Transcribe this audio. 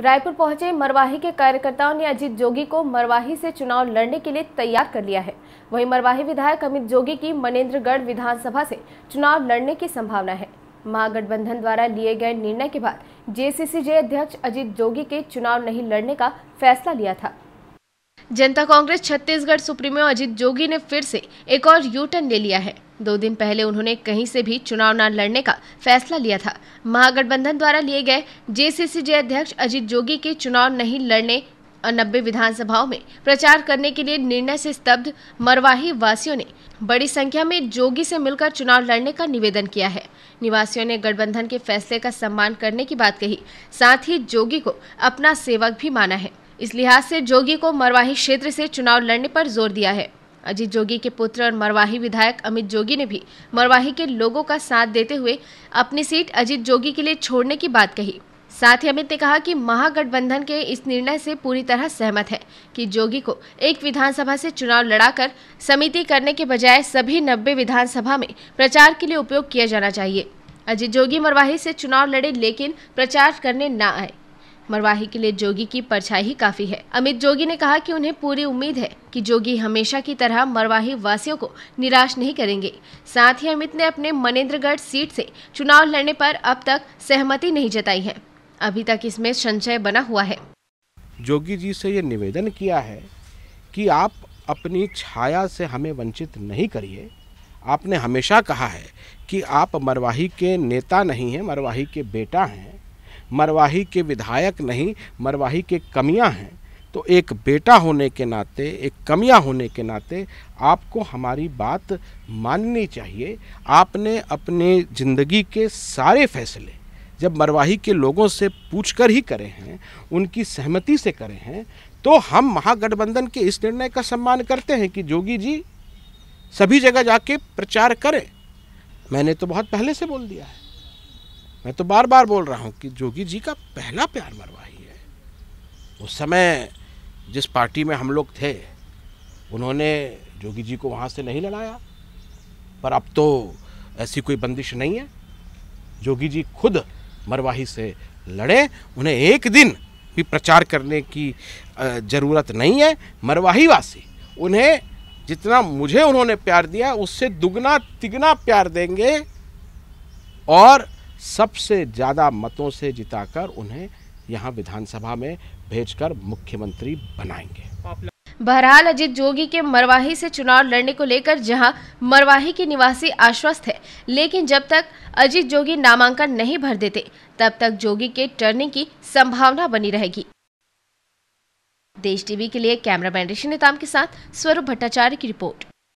रायपुर पहुंचे मरवाही के कार्यकर्ताओं ने अजीत जोगी को मरवाही से चुनाव लड़ने के लिए तैयार कर लिया है वहीं मरवाही विधायक अमित जोगी की मनेन्द्रगढ़ विधानसभा से चुनाव लड़ने की संभावना है महागठबंधन द्वारा लिए गए निर्णय के बाद जेसीसीजे अध्यक्ष अजीत जोगी के चुनाव नहीं लड़ने का फैसला लिया था जनता कांग्रेस छत्तीसगढ़ सुप्रीमो अजीत जोगी ने फिर से एक और यू टर्न ले लिया है दो दिन पहले उन्होंने कहीं से भी चुनाव न लड़ने का फैसला लिया था महागठबंधन द्वारा लिए गए जेसीसीजे अध्यक्ष अजीत जोगी के चुनाव नहीं लड़ने और नब्बे विधानसभाओं में प्रचार करने के लिए निर्णय से स्तब्ध मरवाही वासियों ने बड़ी संख्या में जोगी से मिलकर चुनाव लड़ने का निवेदन किया है निवासियों ने गठबंधन के फैसले का सम्मान करने की बात कही साथ ही जोगी को अपना सेवक भी माना है इस लिहाज से जोगी को मरवाही क्षेत्र से चुनाव लड़ने पर जोर दिया है अजीत जोगी के पुत्र और मरवाही विधायक अमित जोगी ने भी मरवाही के लोगों का साथ देते हुए अपनी सीट अजीत जोगी के लिए छोड़ने की बात कही साथ ही अमित ने कहा कि महागठबंधन के इस निर्णय से पूरी तरह सहमत है कि जोगी को एक विधानसभा से चुनाव लड़ाकर समिति करने के बजाय सभी नब्बे विधानसभा में प्रचार के लिए उपयोग किया जाना चाहिए अजीत जोगी मरवाही से चुनाव लड़े लेकिन प्रचार करने न आए मरवाही के लिए जोगी की परछाई ही काफी है अमित जोगी ने कहा कि उन्हें पूरी उम्मीद है कि जोगी हमेशा की तरह मरवाही वासियों को निराश नहीं करेंगे साथ ही अमित ने अपने मनेन्द्रगढ़ सीट से चुनाव लड़ने पर अब तक सहमति नहीं जताई है अभी तक इसमें संशय बना हुआ है जोगी जी से ये निवेदन किया है कि आप अपनी छाया से हमें वंचित नहीं करिए आपने हमेशा कहा है कि आप मरवाही के नेता नहीं हैं मरवाही के बेटा हैं मरवाही के विधायक नहीं मरवाही के कमियां हैं तो एक बेटा होने के नाते एक कमियां होने के नाते आपको हमारी बात माननी चाहिए आपने अपने ज़िंदगी के सारे फैसले जब मरवाही के लोगों से पूछ कर ही करे हैं उनकी सहमति से करे हैं तो हम महागठबंधन के इस निर्णय का सम्मान करते हैं कि जोगी जी सभी जगह जाके प्रचार करें मैंने तो बहुत पहले से बोल दिया है मैं तो बार बार बोल रहा हूँ कि जोगी जी का पहला प्यार मरवाही है उस समय जिस पार्टी में हम लोग थे उन्होंने जोगी जी को वहाँ से नहीं लड़ाया पर अब तो ऐसी कोई बंदिश नहीं है जोगी जी खुद मरवाही से लड़े उन्हें एक दिन भी प्रचार करने की ज़रूरत नहीं है मरवाही वासी उन्हें जितना मुझे उन्होंने प्यार दिया उससे दुगना तिगना प्यार देंगे और सबसे ज़्यादा मतों से जिताकर उन्हें यहाँ विधानसभा में भेजकर मुख्यमंत्री बनाएंगे बहरहाल अजीत जोगी के मरवाही से चुनाव लड़ने को लेकर जहां मरवाही के निवासी आश्वस्त है लेकिन जब तक अजीत जोगी नामांकन नहीं भर देते तब तक जोगी के टर्निंग की संभावना बनी रहेगी देश टीवी के लिए कैमरा मैन ऋषि नेताम के साथ स्वरूप भट्टाचार्य की रिपोर्ट